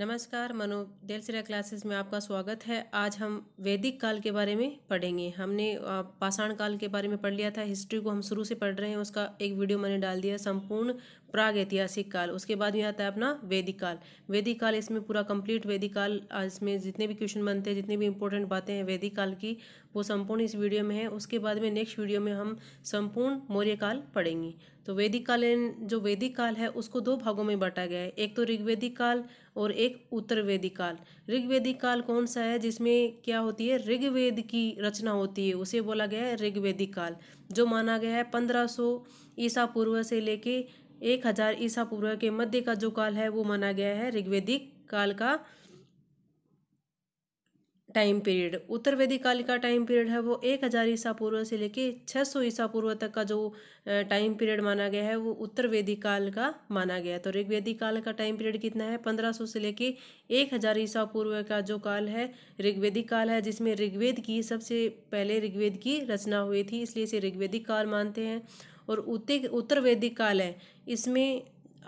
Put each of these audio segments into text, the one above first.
नमस्कार मनो देलसिरा क्लासेस में आपका स्वागत है आज हम वैदिक काल के बारे में पढ़ेंगे हमने पाषाण काल के बारे में पढ़ लिया था हिस्ट्री को हम शुरू से पढ़ रहे हैं उसका एक वीडियो मैंने डाल दिया संपूर्ण प्राग ऐतिहासिक काल उसके बाद में आता है अपना वैदिक काल वैदिक काल इसमें पूरा कंप्लीट वैदिक काल इसमें जितने भी क्वेश्चन बनते हैं जितनी भी इंपॉर्टेंट बातें हैं वैदिक काल की वो संपूर्ण इस वीडियो में है उसके बाद में नेक्स्ट वीडियो में हम संपूर्ण मौर्य काल पढ़ेंगे तो वैदिक कालीन जो वैदिक काल है उसको दो भागों में बांटा गया है एक तो ऋग्वेदिक काल और एक उत्तर वेदिक काल ऋग्वेदी काल कौन सा है जिसमें क्या होती है ऋग्वेद की रचना होती है उसे बोला गया है ऋग्वेदी काल जो माना गया है पंद्रह सौ ईसा पूर्व से लेके एक हज़ार ईसा पूर्व के मध्य का जो काल है वो माना गया है ऋग्वेदिक काल का टाइम पीरियड उत्तर वैदिक काल का टाइम पीरियड है वो एक हज़ार ईसा पूर्व से लेके छः सौ ईसा पूर्व तक का जो टाइम पीरियड माना गया है वो उत्तर वैदिक काल का माना गया है तो ऋग्वेदिकाल काल का टाइम पीरियड कितना है पंद्रह सौ से लेके एक हज़ार ईसा पूर्व का जो काल है ऋग्वेदिक काल है जिसमें ऋग्वेद की सबसे पहले ऋग्वेद की रचना हुई थी इसलिए इसे ऋग्वेदिक काल मानते हैं और उत्तर वैदिक काल है इसमें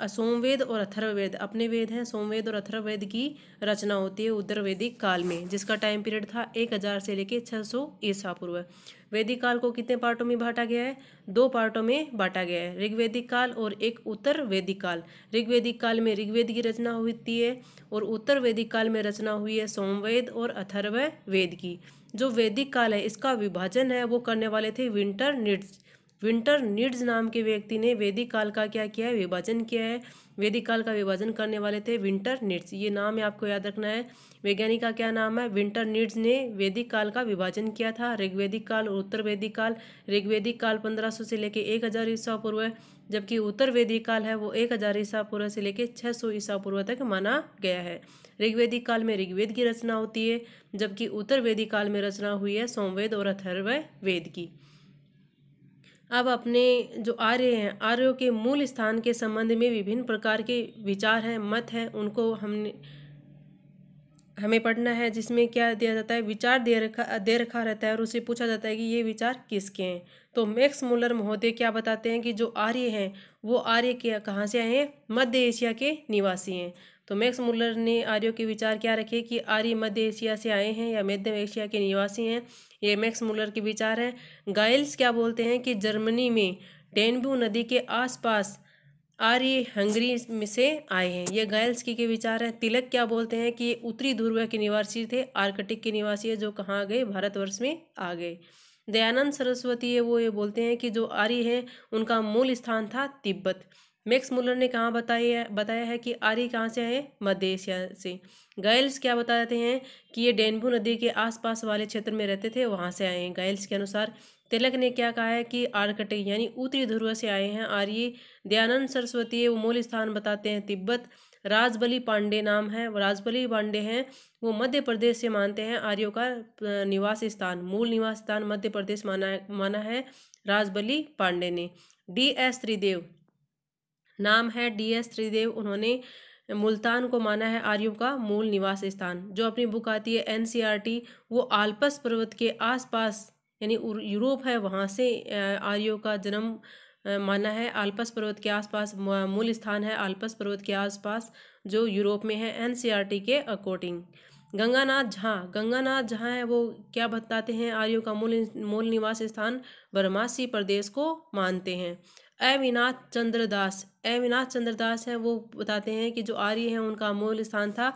सोमवेद और अथर्ववेद अपने वेद हैं सोमवेद और अथर्ववेद की रचना होती है उत्तर वैदिक काल में जिसका टाइम पीरियड था एक हज़ार से लेकर छः सौ ईसा पूर्व वैदिक काल को कितने पार्टों में बांटा गया है दो पार्टों में बांटा गया है ऋग्वेदिक काल और एक उत्तर वैदिक काल ऋग्वेदिक काल में ऋग्वेद की रचना होती है और उत्तर वैदिक काल में रचना हुई है सोमवेद और अथर्व वेद की जो वैदिक काल है इसका विभाजन है वो करने वाले थे विंटर निट्स विंटर नीड्स नाम के व्यक्ति ने वैदिक काल का क्या किया है विभाजन किया है वैदिक काल का विभाजन करने वाले थे विंटर नीड्स ये नाम है आपको याद रखना है वैज्ञानिक का क्या नाम है विंटर नीड्स ने वैदिक काल का विभाजन किया था ऋग्वैदिक काल और उत्तर वैदिक काल ऋग्वैदिक काल 1500 से लेके 1000 ईसा पूर्व जबकि उत्तर वैदिक काल है वो 1000 ईसा पूर्व से लेके 600 ईसा पूर्व तक माना गया है ऋग्वैदिक काल में ऋग्वेद की रचना होती है जबकि उत्तर वैदिक काल में रचना हुई है सोमवेद और अथर्व वेद की अब अपने जो आर्य हैं आर्यों के मूल स्थान के संबंध में विभिन्न प्रकार के विचार हैं मत हैं उनको हमने हमें पढ़ना है जिसमें क्या दिया जाता है विचार दे रखा दे रखा रहता है और उसे पूछा जाता है कि ये विचार किसके हैं तो मैक्स मूलर महोदय क्या बताते हैं कि जो आर्य हैं वो आर्य के कहाँ से आए हैं मध्य एशिया के निवासी हैं तो मैक्स मुलर ने आर्यो के विचार क्या रखे कि आर्य मध्य एशिया से आए हैं या मध्य एशिया के निवासी हैं ये मैक्स मुलर के विचार हैं गाइल्स क्या बोलते हैं कि जर्मनी में डेनबू नदी के आसपास आर्य हंगरी में से आए हैं ये गायल्स की के विचार हैं तिलक क्या बोलते हैं कि ये उत्तरी ध्रुव के निवासी थे आर्कटिक के निवासी है जो कहाँ गए भारतवर्ष में आ गए दयानंद सरस्वती है वो ये बोलते हैं कि जो आर्य हैं उनका मूल स्थान था तिब्बत मैक्स मुलर ने कहाँ बताया बताया है कि आर्य कहाँ से आए मध्य एशिया से गायल्स क्या बताते हैं कि ये डेनबू नदी के आसपास वाले क्षेत्र में रहते थे वहाँ से आए हैं गायल्स के अनुसार तिलक ने क्या कहा है कि आर्कटे यानी उत्तरी ध्रुव से आए हैं आर्य दयानंद सरस्वती वो मूल स्थान बताते हैं तिब्बत राजबली पांडे नाम है राजबली पांडे हैं वो मध्य प्रदेश से मानते हैं आर्यों का निवास स्थान मूल निवास स्थान मध्य प्रदेश माना माना है राजबली पांडे ने डी एस त्रिदेव नाम है डी एस त्रिदेव उन्होंने मुल्तान को माना है आर्यों का मूल निवास स्थान जो अपनी बुक आती है टी वो आल्पस पर्वत के आसपास यानी यूरोप है वहाँ से आर्यों का जन्म माना है आल्पस पर्वत के आसपास मूल स्थान है आल्पस पर्वत के आसपास जो यूरोप में है टी के अकॉर्डिंग गंगानाथ झा गंगानाथ झा है वो क्या बताते हैं आर्यों का मूल मूल निवास स्थान बरमासी प्रदेश को मानते हैं अविनाथ चंद्रदास अविनाथ चंद्रदास हैं वो बताते हैं कि जो आर्य हैं उनका मूल स्थान था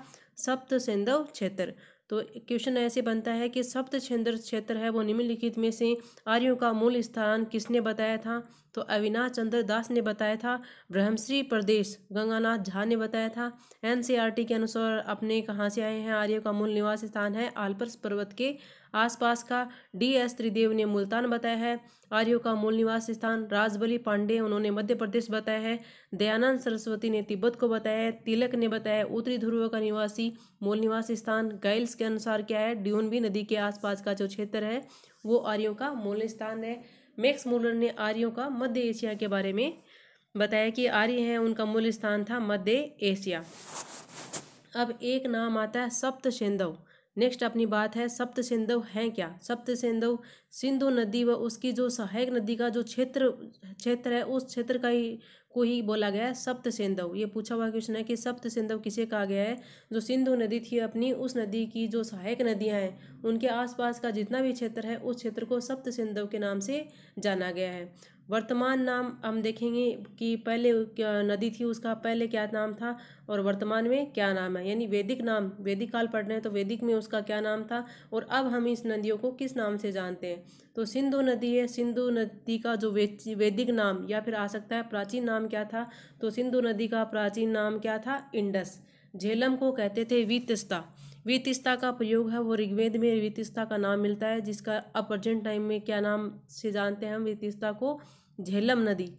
सप्त सिंधव क्षेत्र तो क्वेश्चन ऐसे बनता है कि सप्त छेंद्र क्षेत्र है वो निम्नलिखित में से आर्यों का मूल स्थान किसने बताया था तो अविनाश चंद्र दास ने बताया था ब्रह्मश्री प्रदेश गंगानाथ झा ने बताया था एनसीईआरटी के अनुसार अपने कहाँ से आए हैं आर्यों का मूल निवास स्थान है आलपर्स पर्वत के आसपास का डी एस त्रिदेव ने मुल्तान बताया है आर्यों का मूल निवास स्थान राजबली पांडे उन्होंने मध्य प्रदेश बताया है दयानंद सरस्वती ने तिब्बत को बताया है तिलक ने बताया उत्तरी ध्रुव का निवासी मूल निवास स्थान गाइल्स के अनुसार क्या है ड्यूनबी नदी के आसपास का जो क्षेत्र है वो आर्यों का मूल स्थान है मैक्स मूलर ने आर्यों का मध्य एशिया के बारे में बताया कि आर्य है उनका मूल स्थान था मध्य एशिया अब एक नाम आता है सप्त सेंधव नेक्स्ट अपनी बात है सप्त सिंधु हैं क्या सप्त सिंधु सिंधु नदी व उसकी जो सहायक नदी का जो क्षेत्र क्षेत्र है उस क्षेत्र का ही को ही बोला गया है सप्त सिंधु ये पूछा हुआ क्वेश्चन है कि सप्त सिंधु किसे कहा गया है जो सिंधु नदी थी अपनी उस नदी की जो सहायक नदियां हैं उनके आसपास का जितना भी क्षेत्र है उस क्षेत्र को सप्त सिंधु के नाम से जाना गया है वर्तमान नाम हम देखेंगे कि पहले क्या नदी थी उसका पहले क्या नाम था और वर्तमान में क्या नाम है यानी वैदिक नाम वैदिक काल पढ़ रहे हैं तो वैदिक में उसका क्या नाम था और अब हम इस नदियों को किस नाम से जानते हैं तो सिंधु नदी है सिंधु नदी का जो वैदिक नाम या फिर आ सकता है प्राचीन नाम क्या था तो सिंधु नदी का प्राचीन नाम क्या था इंडस झेलम को कहते थे वितस्ता वितिस्ता का प्रयोग है वो ऋग्वेद में वितिस्ता का नाम मिलता है जिसका अब प्रजेंट टाइम में क्या नाम से जानते हैं हम वितिस्ता को झेलम नदी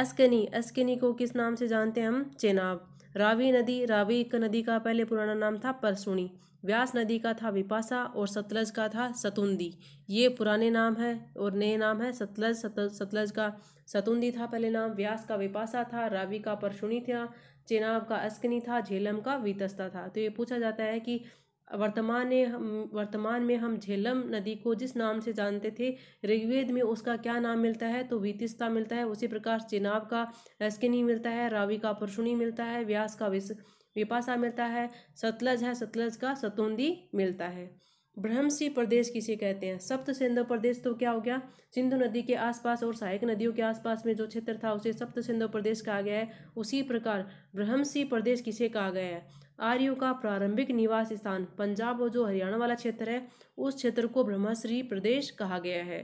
एस्केनी एस्केनी को किस नाम से जानते हैं हम चेनाब रावी नदी रावी नदी का पहले पुराना नाम था परसुणी व्यास नदी का था विपासा और सतलज का था सतुंदी ये पुराने नाम है और नए नाम है सतलज सत, सतलज का सतुंदी था पहले नाम व्यास का विपासा था रावी का परशुणी था चेनाब का अस्कनी था झेलम का वितस्ता था तो ये पूछा जाता है कि वर्तमान में हम वर्तमान में हम झेलम नदी को जिस नाम से जानते थे ऋग्वेद में उसका क्या नाम मिलता है तो वीतिस्ता मिलता है उसी प्रकार चिनाब का रस्किनी मिलता है रावी का परशुनी मिलता है व्यास का विस विपासा मिलता है सतलज है सतलज का सतुंदी मिलता है ब्रह्मसी प्रदेश किसे कहते हैं सप्त सिंधु प्रदेश तो क्या हो गया सिंधु नदी के आसपास और सहायक नदियों के आसपास में जो क्षेत्र था उसे सप्त सिंधु प्रदेश कहा गया है उसी प्रकार ब्रह्मसी प्रदेश किसे कहा गया है आर्यों का प्रारंभिक निवास स्थान पंजाब और जो हरियाणा वाला क्षेत्र है उस क्षेत्र को ब्रह्मश्री प्रदेश कहा गया है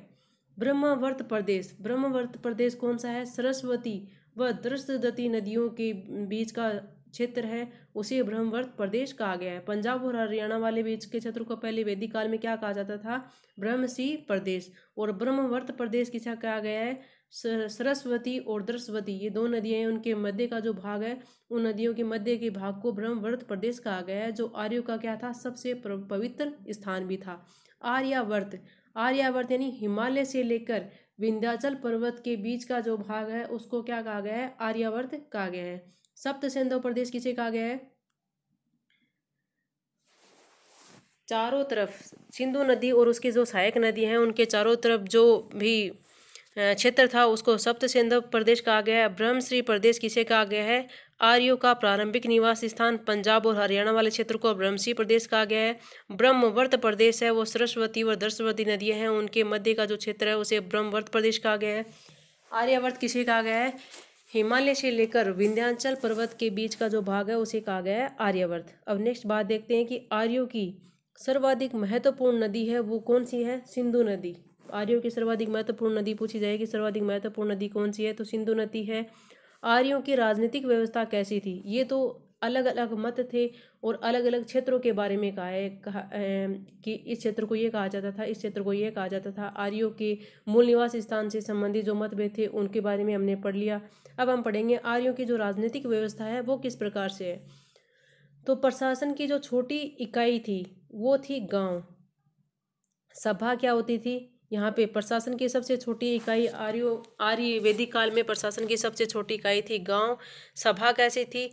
ब्रह्मवर्त प्रदेश ब्रह्मवर्त प्रदेश कौन सा है सरस्वती व दृष्टदती नदियों के बीच का क्षेत्र है उसे ब्रह्मवर्त प्रदेश कहा गया है पंजाब और हरियाणा वाले बीच के क्षेत्र को पहले वैदिक काल में क्या कहा जाता था ब्रह्मसी प्रदेश और ब्रह्मवर्त प्रदेश किसा कहा गया है सरस्वती और दृश्यवती ये दो नदियाँ हैं उनके मध्य का जो भाग है उन नदियों के मध्य के भाग को ब्रह्मवर्त प्रदेश कहा गया है जो आर्यों का क्या था सबसे पवित्र स्थान भी था आर्यावर्त आर्यावर्त यानी हिमालय से लेकर विंध्याचल पर्वत के बीच का जो भाग है उसको क्या कहा गया है आर्यावर्त कहा गया है सप्त सिंधु प्रदेश किसे कहा गया है चारों तरफ सिंधु नदी और उसकी जो सहायक नदी हैं उनके चारों तरफ जो भी क्षेत्र था उसको सप्त सिंधु प्रदेश कहा गया है ब्रह्मश्री प्रदेश किसे कहा गया है आर्यों का प्रारंभिक निवास स्थान पंजाब और हरियाणा वाले क्षेत्र को ब्रह्मश्री प्रदेश कहा गया है ब्रह्मवर्त प्रदेश है वो सरस्वती और दर्शवती नदियाँ हैं उनके मध्य का जो क्षेत्र है उसे ब्रह्मवर्त प्रदेश कहा गया है आर्यावर्त किसे कहा गया है हिमालय से लेकर विंध्याचल पर्वत के बीच का जो भाग है उसे कहा गया है आर्यवर्त अब नेक्स्ट बात देखते हैं कि आर्यों की सर्वाधिक महत्वपूर्ण नदी है वो कौन सी है सिंधु नदी आर्यों की सर्वाधिक महत्वपूर्ण नदी पूछी जाएगी सर्वाधिक महत्वपूर्ण नदी कौन सी है तो सिंधु नदी है आर्यों की राजनीतिक व्यवस्था कैसी थी ये तो अलग अलग मत थे और अलग अलग क्षेत्रों के बारे में कहा है कहा कि इस क्षेत्र को ये कहा जाता था इस क्षेत्र को ये कहा जाता था आर्यों के मूल निवास स्थान से संबंधित जो मतभेद थे उनके बारे में हमने पढ़ लिया अब हम पढ़ेंगे आर्यों की जो राजनीतिक व्यवस्था है वो किस प्रकार से है तो प्रशासन की जो छोटी इकाई थी वो थी गाँव सभा क्या होती थी यहाँ पे प्रशासन की सबसे छोटी इकाई आर्यो आर्य वैदिक काल में प्रशासन की सबसे छोटी इकाई थी गांव सभा कैसी थी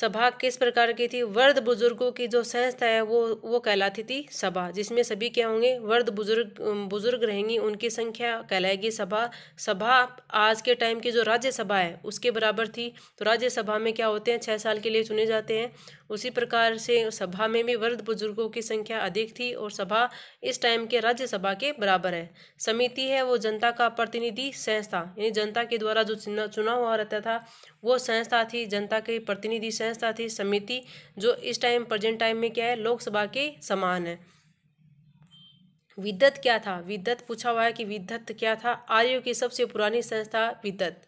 सभा किस प्रकार की थी वर्ध बुजुर्गों की जो संस्था है वो वो कहलाती थी सभा जिसमें सभी क्या होंगे वर्ध बुजुर्ग बुजुर्ग रहेंगी उनकी संख्या कहलाएगी सभा सभा आज के टाइम की जो राज्यसभा है उसके बराबर थी तो राज्यसभा में क्या होते हैं छः साल के लिए चुने जाते हैं उसी प्रकार से सभा में भी वर्ध बुजुर्गों की संख्या अधिक थी और सभा इस टाइम के राज्यसभा के बराबर है समिति है वो जनता का प्रतिनिधि संस्था यानी जनता के द्वारा जो चुना चुना हुआ रहता था वो संस्था थी जनता के प्रतिनिधि संस्था सहसाथी समिति जो इस टाइम प्रेजेंट टाइम में क्या है लोकसभा के समान है विद्यत क्या था विद्यत पूछा हुआ है कि विद्यत क्या था आर्यो की सबसे पुरानी संस्था विद्यत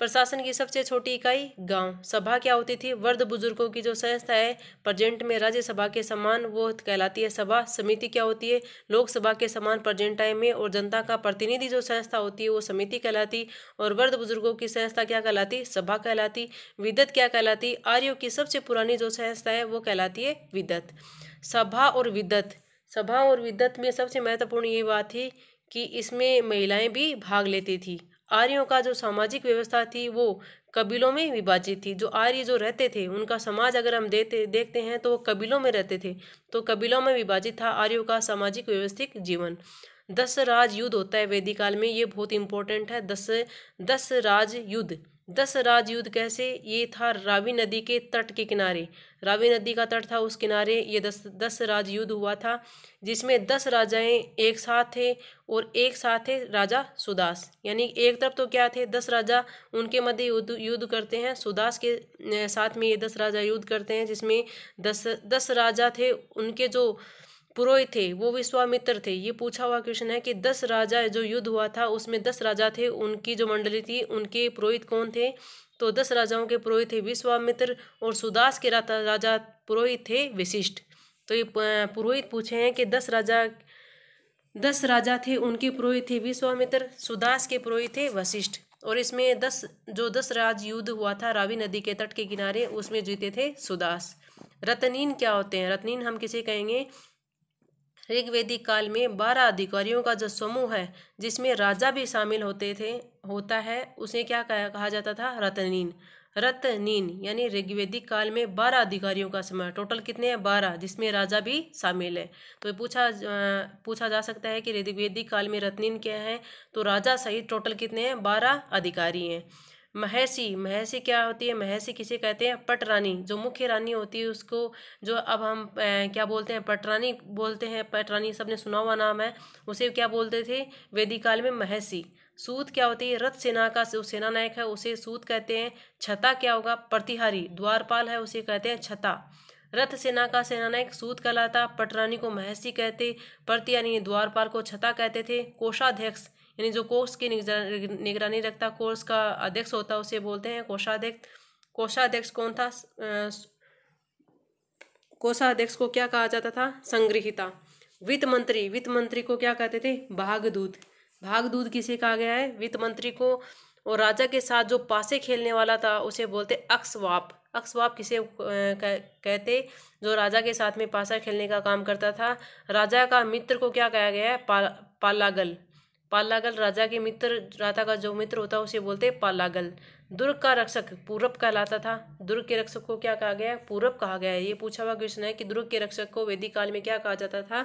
प्रशासन की सबसे छोटी इकाई गांव सभा क्या होती थी वर्ध बुजुर्गों की जो संस्था है प्रजेंट में राज्यसभा के समान वो कहलाती है सभा समिति क्या होती है लोकसभा के समान प्रजेंट टाइम में और जनता का प्रतिनिधि जो संस्था होती है वो समिति कहलाती और वर्ध बुजुर्गों की संस्था क्या कहलाती सभा कहलाती विदत क्या कहलाती आर्यो की सबसे पुरानी जो संस्था है वो कहलाती है विदत सभा और विदत सभा और विदत में सबसे महत्वपूर्ण ये बात थी कि इसमें महिलाएं भी भाग लेती थी आर्यों का जो सामाजिक व्यवस्था थी वो कबीलों में विभाजित थी जो आर्य जो रहते थे उनका समाज अगर हम देते देखते हैं तो वो कबीलों में रहते थे तो कबीलों में विभाजित था आर्यों का सामाजिक व्यवस्थित जीवन दस राज युद्ध होता है वैदिक काल में ये बहुत इंपॉर्टेंट है दस दस राज युद्ध दस राजयुद्ध कैसे ये था रावी नदी के तट के किनारे रावी नदी का तट था उस किनारे ये दस दस राजयुद्ध हुआ था जिसमें दस राजाएं एक साथ थे और एक साथ थे राजा सुदास यानी एक तरफ तो क्या थे दस राजा उनके मध्य युद्ध युद्ध करते हैं सुदास के साथ में ये दस राजा युद्ध करते हैं जिसमें दस दस राजा थे उनके जो पुरोहित थे वो विश्वामित्र थे ये पूछा हुआ क्वेश्चन है कि दस राजा जो युद्ध हुआ था उसमें दस राजा थे उनकी जो मंडली थी उनके पुरोहित कौन थे तो दस राजाओं के पुरोहित थे विश्वामित्र और सुदास के राजा पुरोहित थे विशिष्ट तो ये पुरोहित पूछे हैं कि दस राजा दस राजा थे उनके पुरोहित थे विश्वामित्र सुदास के पुरोहित थे वशिष्ठ और इसमें दस जो दस राज युद्ध हुआ था रावी नदी के तट के किनारे उसमें जीते थे सुदास रतनीन क्या होते हैं रतनीन हम किसे कहेंगे ऋग्वेदिक काल में बारह अधिकारियों का जो समूह है जिसमें राजा भी शामिल होते थे होता है उसे क्या कहा जाता था रतनीन रतनीन यानी ऋग्वेदिक काल में बारह अधिकारियों का समय टोटल कितने हैं बारह जिसमें राजा भी शामिल है तो पूछा पूछा जा सकता है कि ऋग्वेदिक काल में रत्नीन क्या है तो राजा सहित टोटल कितने हैं बारह अधिकारी हैं महसी महसी क्या होती है महसी किसे कहते हैं पट रानी जो मुख्य रानी होती है उसको जो अब हम ए, क्या बोलते हैं पटरानी बोलते हैं पटरानी सबने सुना हुआ नाम है उसे क्या बोलते थे वैदिक काल में महसी सूत क्या होती है रथ सेना का जो सेना नायक है उसे सूत कहते हैं छता क्या होगा प्रतिहारी द्वारपाल है उसे कहते हैं छता रथ सेना का सेनानायक सूत कहलाता पटरानी को महसी कहते प्रति यानी द्वारपाल को छता कहते थे कोषाध्यक्ष यानी जो कोर्स की निगरानी रखता कोर्स का अध्यक्ष होता है उसे बोलते हैं कोषाध्यक्ष कोषाध्यक्ष कौन था कोषाध्यक्ष को क्या कहा जाता था संग्रहिता वित्त मंत्री वित्त मंत्री को क्या कहते थे भागदूत भागदूत किसे कहा गया है वित्त मंत्री को और राजा के साथ जो पासे खेलने वाला था उसे बोलते अक्सवाप अक्सवाप किसे कहते जो राजा के साथ में पासा खेलने का काम करता था राजा का मित्र को क्या कहा गया है पा, पालागल पालागल राजा के मित्र राजा का जो मित्र होता है उसे बोलते पालागल दुर्ग का रक्षक पूरब कहलाता था दुर्ग के रक्षक को क्या कहा गया है पूरब कहा गया है ये पूछा हुआ क्वेश्चन है कि दुर्ग के रक्षक को वैदिक काल में क्या कहा जाता था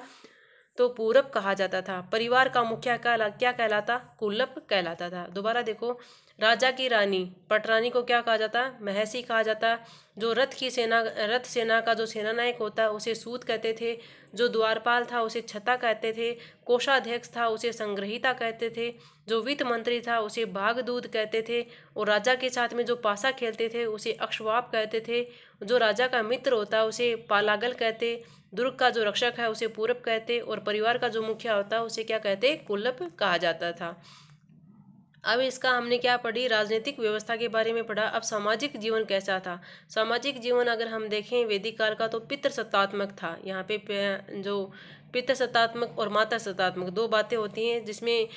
तो पूरब कहा जाता था परिवार का मुखिया कहला क्या कहलाता कुलप कहलाता था दोबारा देखो राजा की रानी पटरानी को क्या कहा जाता महसी कहा जाता जो रथ की सेना रथ सेना का जो सेनानायक होता उसे सूत कहते थे जो द्वारपाल था उसे छता कहते थे कोषाध्यक्ष था उसे संग्रहिता कहते थे जो वित्त मंत्री था उसे भागदूत कहते थे और राजा के साथ में जो पासा खेलते थे उसे अक्षवाप कहते थे जो राजा का मित्र होता उसे पालागल कहते दुर्ग का जो रक्षक है उसे पूरब कहते और परिवार का जो मुखिया होता उसे क्या कहते कुल्लभ कहा जाता था अब इसका हमने क्या पढ़ी राजनीतिक व्यवस्था के बारे में पढ़ा अब सामाजिक जीवन कैसा था सामाजिक जीवन अगर हम देखें वैदिक काल का तो पितृसत्तात्मक था यहाँ पे जो पितृसत्तात्मक और माता सत्तात्मक दो बातें होती हैं जिसमें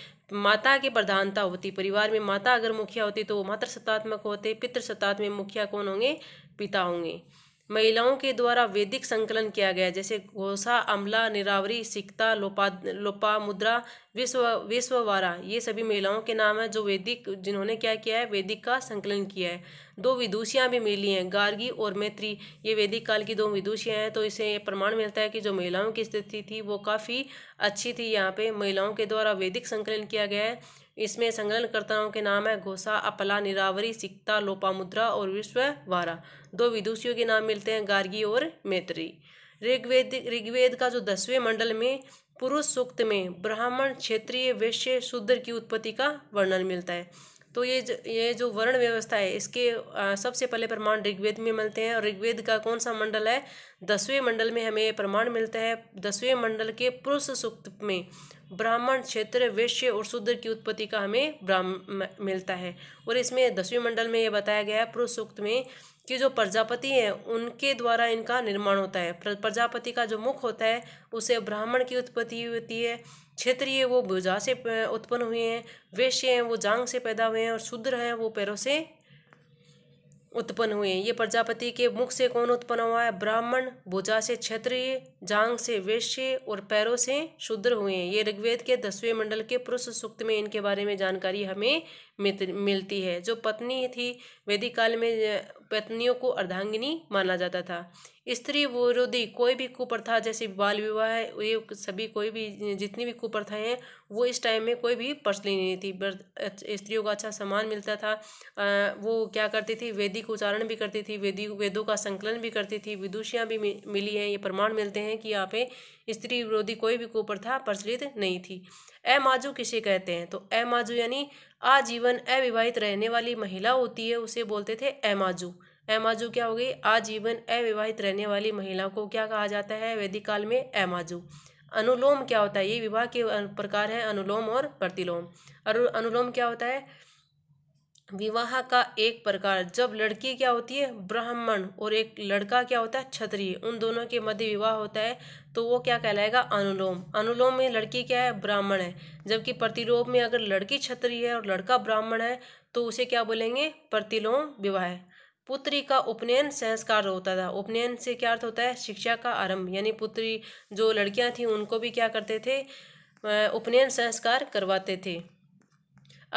माता की प्रधानता होती परिवार में माता अगर मुखिया होती तो वो मातृसत्तात्मक होते पितृसत्तात्मक मुखिया कौन होंगे पिता होंगे महिलाओं के द्वारा वैदिक संकलन किया गया जैसे घोसा अमला निरावरी सिकता लोपा लोपा मुद्रा विश्व विश्ववारा ये सभी महिलाओं के नाम हैं जो वैदिक जिन्होंने क्या किया है वैदिक का संकलन किया है दो विदुषियाँ भी मिली हैं गार्गी और मैत्री ये वैदिक काल की दो विदुषियाँ हैं तो इसे प्रमाण मिलता है कि जो महिलाओं की स्थिति थी वो काफ़ी अच्छी थी यहाँ पे महिलाओं के द्वारा वैदिक संकलन किया गया है इसमें संग्रहणकर्ताओं के नाम है घोषा अपला निरावरी सिक्ता लोपामुद्रा और विश्ववारा दो विदुषियों के नाम मिलते हैं गार्गी और मैत्री ऋग्वेद ऋग्वेद का जो दसवें मंडल में पुरुष सूक्त में ब्राह्मण क्षेत्रीय वैश्य शूद्र की उत्पत्ति का वर्णन मिलता है तो ये जो ये जो वर्ण व्यवस्था है इसके सबसे पहले प्रमाण ऋग्वेद में मिलते हैं और ऋग्वेद का कौन सा मंडल है दसवें मंडल में हमें प्रमाण मिलता है दसवें मंडल के पुरुष सूक्त में ब्राह्मण क्षेत्र वैश्य और शूद्र की उत्पत्ति का हमें ब्राह्म मिलता है और इसमें दसवीं मंडल में ये बताया गया है पुरुष सूक्त में कि जो प्रजापति हैं उनके द्वारा इनका निर्माण होता है प्रजापति का जो मुख होता है उसे ब्राह्मण की उत्पत्ति होती है क्षेत्रीय वो भुजा से उत्पन्न हुए हैं वैश्य हैं वो जांग से पैदा हुए हैं और शूद्र हैं वो पैरों से उत्पन्न हुए ये प्रजापति के मुख से कौन उत्पन्न हुआ है ब्राह्मण भुजा से क्षत्रिय जांग से वैश्य और पैरों से शूद्र हुए ये ऋग्वेद के दसवें मंडल के पुरुष सूक्त में इनके बारे में जानकारी हमें मिलती है जो पत्नी थी वैदिक काल में पत्नियों को अर्धांगिनी माना जाता था स्त्री विरोधी कोई भी कुप्रथा जैसे बाल विवाह है ये सभी कोई भी जितनी भी कुप्रथाएँ हैं वो इस टाइम में कोई भी प्रचलित नहीं थी स्त्रियों का अच्छा सम्मान मिलता था आ, वो क्या करती थी वैदिक उच्चारण भी करती थी वैदिक वेदों का संकलन भी करती थी विदुषियाँ भी मिली हैं ये प्रमाण मिलते हैं कि यहाँ पे स्त्री विरोधी कोई भी कुप्रथा प्रचलित नहीं थी अमाजू किसे कहते हैं तो अमाजू यानी आजीवन अविवाहित रहने वाली महिला होती है उसे बोलते थे अमाजू एमाजू क्या हो गई आजीवन अविवाहित रहने वाली महिलाओं को क्या कहा जाता है वैदिक काल में एमाजू अनुलोम क्या होता है ये विवाह के प्रकार है अनुलोम और प्रतिलोम और अनुलोम क्या होता है विवाह का एक प्रकार जब लड़की क्या होती है ब्राह्मण और एक लड़का क्या होता है क्षत्रिय उन दोनों के मध्य विवाह होता है तो वो क्या कहलाएगा अनुलोम अनुलोम में लड़की क्या है ब्राह्मण है जबकि प्रतिलोम में अगर लड़की क्षत्रिय है और लड़का ब्राह्मण है तो उसे क्या बोलेंगे प्रतिलोम विवाह पुत्री का उपनयन संस्कार होता था उपनयन से क्या अर्थ होता है शिक्षा का आरंभ यानी पुत्री जो लड़कियां थीं उनको भी क्या करते थे उपनयन संस्कार करवाते थे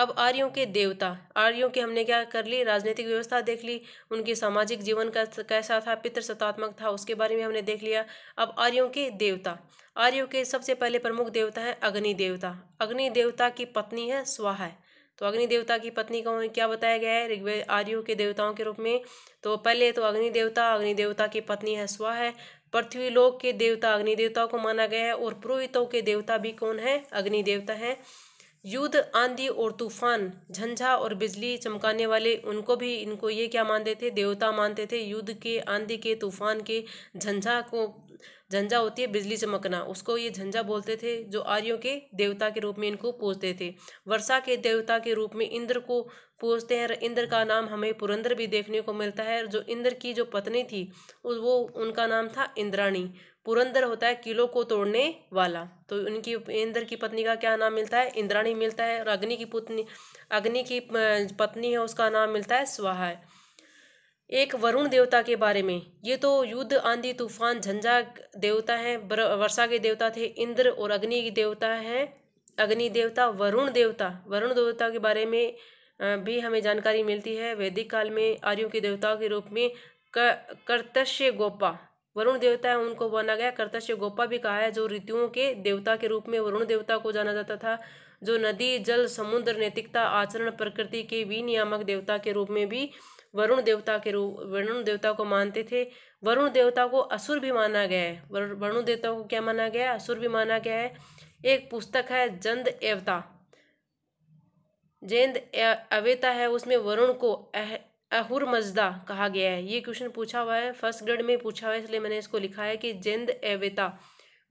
अब आर्यों के देवता आर्यों के हमने क्या कर ली राजनीतिक व्यवस्था देख ली उनकी सामाजिक जीवन का कैसा था पितृसत्तात्मक था उसके बारे में हमने देख लिया अब आर्यों के देवता आर्यों के सबसे पहले प्रमुख देवता है अग्नि देवता अग्नि देवता की पत्नी है स्वाहा है तो अग्नि देवता की पत्नी का क्या बताया गया है ऋग्वेद आर्यो के देवताओं के रूप में तो पहले तो अग्नि देवता अग्नि देवता की पत्नी है स्वा है पृथ्वी लोक के देवता अग्नि देवता को माना गया है और पुरोहितों के देवता भी कौन है अग्नि देवता है युद्ध आंधी और तूफान झंझा और बिजली चमकाने वाले उनको भी इनको ये क्या मानते थे देवता मानते थे युद्ध के आंधी के तूफान के झंझा को झंझा होती है बिजली चमकना उसको ये झंझा बोलते थे जो आर्यों के देवता के रूप में इनको पूजते थे वर्षा के देवता के रूप में इंद्र को पूजते हैं इंद्र का नाम हमें पुरंदर भी देखने को मिलता है जो इंद्र की जो पत्नी थी वो उनका नाम था इंद्राणी पुरंदर होता है किलो को तोड़ने वाला तो उनकी इंद्र की पत्नी का क्या नाम मिलता है इंद्राणी मिलता है और अग्नि की पुत्नी अग्नि की पत्नी है उसका नाम मिलता है स्वाहा है एक वरुण देवता के बारे में ये तो युद्ध आंधी तूफान झंझा देवता हैं वर्षा के देवता थे इंद्र और अग्नि देवता हैं अग्नि देवता वरुण देवता वरुण देवता के बारे में भी हमें जानकारी मिलती है वैदिक काल में आर्यों के देवताओं के रूप में कर्तश्य गोपा वरुण देवता है उनको माना गया कर्तश्य गोपा भी कहा है जो ऋतुओं के देवता के रूप में वरुण देवता को जाना जाता था जो नदी जल समुद्र नैतिकता आचरण प्रकृति के विनियामक देवता के रूप में भी वरुण देवता के रूप वरुण देवता को मानते थे वरुण देवता को असुर भी माना गया है वरुण देवता को क्या माना गया असुर भी माना गया है एक पुस्तक है जंद एवता जेंद अवेता है उसमें वरुण को अह, अहुर मजदा कहा गया है ये क्वेश्चन पूछा हुआ है फर्स्ट ग्रेड में पूछा हुआ है इसलिए मैंने इसको लिखा है कि जेंद एवेता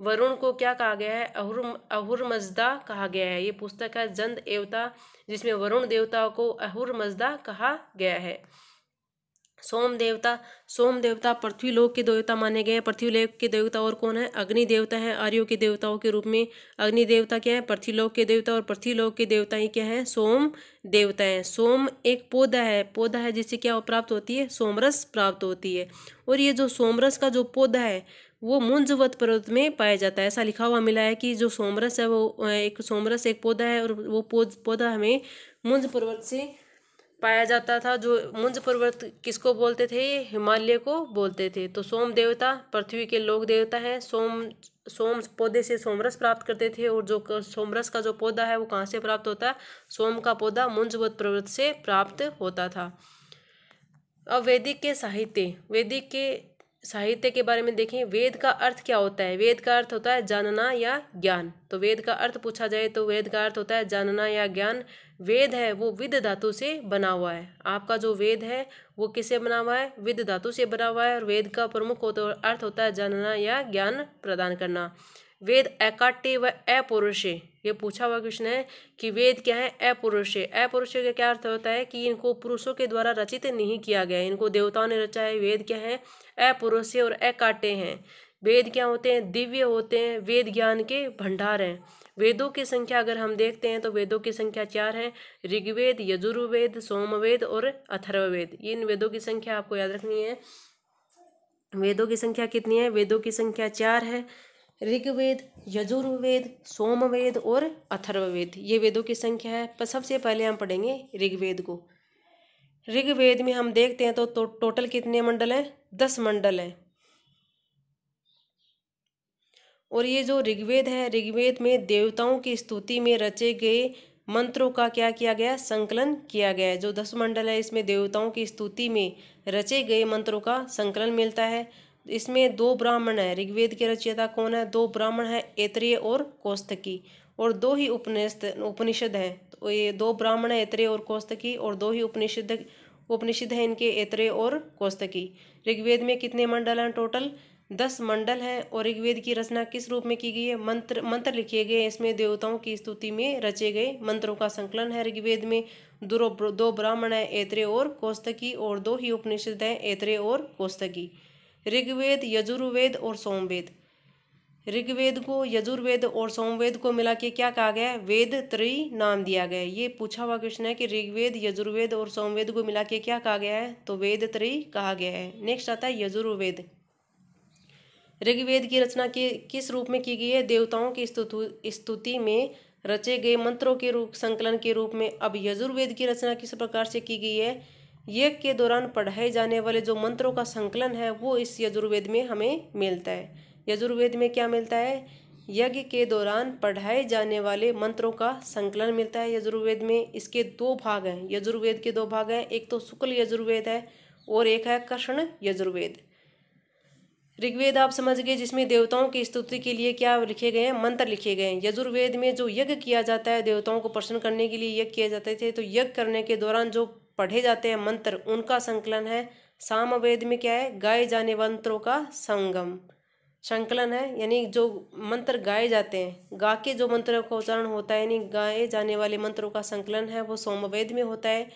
वरुण को क्या कहा गया है अहुर अहुर मजदा कहा गया है ये पुस्तक है जंद एवता जिसमें वरुण देवता को अहुर मजदा कहा गया है सोम देवता सोम देवता पृथ्वी लोक के देवता माने गए हैं पृथ्वी लोक के देवता और कौन है अग्नि देवता है आर्यों के देवताओं के रूप में अग्नि देवता क्या है पृथ्वी लोक के देवता और पृथ्वी लोक के देवता ही क्या है सोम देवता है सोम एक पौधा है पौधा है जिससे क्या प्राप्त होती है सोमरस प्राप्त होती है और ये जो सोमरस का जो पौधा है वो मुंजवत पर्वत में पाया जाता है ऐसा लिखा हुआ मिला है कि जो सोमरस है वो एक सोमरस एक पौधा है और वो पौधा हमें मुंज पर्वत से पाया जाता था जो मुंज पर्वत किसको बोलते थे हिमालय को बोलते थे तो सोम देवता पृथ्वी के लोक देवता हैं सोम सोम पौधे से सोमरस प्राप्त करते थे और जो सोमरस का जो पौधा है वो कहाँ से प्राप्त होता है सोम का पौधा मुंजवत पर्वत से प्राप्त होता था अब वैदिक के साहित्य वैदिक के साहित्य के बारे में देखें वेद का अर्थ क्या होता है वेद का अर्थ होता है जानना या ज्ञान तो वेद का अर्थ पूछा जाए तो वेद का अर्थ होता है जानना या ज्ञान वेद है वो विद धातु से बना हुआ है आपका जो वेद है वो किससे बना हुआ है विद धातु से बना हुआ है और वेद का प्रमुख अर्थ होता है जानना या ज्ञान प्रदान करना वेद अकाट्य व अपौरुषे ये पूछा हुआ क्वेश्चन है कि वेद क्या है अपौरुषे अपौरुषे का क्या अर्थ होता है कि इनको पुरुषों के द्वारा रचित नहीं किया गया है इनको देवताओं ने रचा है वेद क्या है अपुरुष और अकाट्य हैं वेद क्या होते हैं दिव्य होते हैं वेद ज्ञान के भंडार हैं वेदों की संख्या अगर हम देखते हैं तो वेदों की संख्या चार है ऋग्वेद यजुर्वेद सोमवेद और अथर्ववेद इन वेदों की संख्या आपको याद रखनी है वेदों की संख्या कितनी है वेदों की संख्या चार है ऋग्वेद यजुर्वेद सोमवेद और अथर्ववेद ये वेदों की संख्या है पर सबसे पहले हम पढ़ेंगे ऋग्वेद को ऋग्वेद में हम देखते हैं तो, तो टोटल कितने मंडल हैं दस मंडल हैं और ये जो ऋग्वेद है ऋग्वेद में देवताओं की स्तुति में रचे गए मंत्रों का क्या किया गया संकलन किया गया है जो दस मंडल है इसमें देवताओं की स्तुति में रचे गए मंत्रों का संकलन मिलता है इसमें दो ब्राह्मण हैं ऋग्वेद के रचयिता कौन है दो ब्राह्मण है ऐत्रेय और कौस्तकी और दो ही उपनिषद उपनिषद हैं तो ये दो ब्राह्मण है ऐत्रेय और कौस्तकी और दो ही उपनिषद उपनिषद हैं इनके ऐत्रेय और कौस्तकी ऋग्वेद में कितने मंडल हैं टोटल दस मंडल हैं और ऋग्वेद की रचना किस रूप में की गई है मंत्र मंत्र लिखे गए इसमें देवताओं की स्तुति में रचे गए मंत्रों का संकलन है ऋग्वेद में दो ब्राह्मण है ऐत्रेय और कौस्तकी और दो ही उपनिषद हैं ऐत्रेय और कौस्तकी ऋग्वेद यजुर्वेद और सोमवेद ऋग्वेद को यजुर्वेद और सोमवेद को मिला के क्या कहा गया है वेद त्रय नाम दिया गया ये पूछा हुआ क्वेश्चन है कि ऋग्वेद यजुर्वेद और सोमवेद को मिला के क्या कहा गया है तो वेद त्रय कहा गया है नेक्स्ट आता है यजुर्वेद ऋग्वेद की रचना के किस रूप में की गई है देवताओं की स्तुति में रचे गए मंत्रों के रूप संकलन के रूप में अब यजुर्वेद की रचना किस प्रकार से की गई है यज्ञ के दौरान पढ़ाए जाने वाले जो मंत्रों का संकलन है वो इस यजुर्वेद में हमें मिलता है यजुर्वेद में क्या मिलता है यज्ञ के दौरान पढ़ाए जाने वाले मंत्रों का संकलन मिलता है यजुर्वेद में इसके दो भाग हैं यजुर्वेद के दो भाग हैं एक तो शुक्ल यजुर्वेद है और एक है कृष्ण यजुर्वेद ऋग्वेद आप समझ गए जिसमें देवताओं की स्तुति के लिए क्या लिखे गए हैं मंत्र लिखे गए हैं यजुर्वेद में जो यज्ञ किया जाता है देवताओं को प्रसन्न करने के लिए यज्ञ किए जाते थे तो यज्ञ करने के दौरान जो पढ़े जाते हैं मंत्र उनका संकलन है सामवेद में क्या है गाए जाने मंत्रों का संगम संकलन है यानी जो मंत्र गाए जाते हैं गा के जो मंत्रों का उच्चारण होता है यानी गाए जाने वाले मंत्रों का संकलन है वो सोमवेद में होता है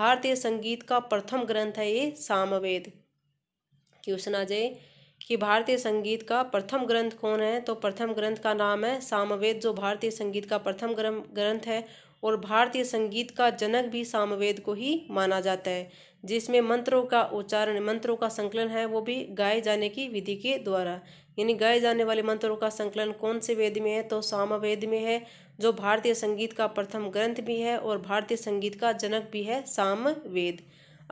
भारतीय संगीत का प्रथम ग्रंथ है ये सामवेद क्वेश्चन आ जाए कि भारतीय संगीत का प्रथम ग्रंथ कौन है तो प्रथम ग्रंथ का नाम है सामवेद जो भारतीय संगीत का प्रथम ग्रंथ है और भारतीय संगीत का जनक भी सामवेद को ही माना जाता है जिसमें मंत्रों का उच्चारण मंत्रों का संकलन है वो भी गाए जाने की विधि के द्वारा यानी गाए जाने वाले मंत्रों का संकलन कौन से वेद में है तो सामवेद में है जो भारतीय संगीत का प्रथम ग्रंथ भी है और भारतीय संगीत का जनक भी है सामवेद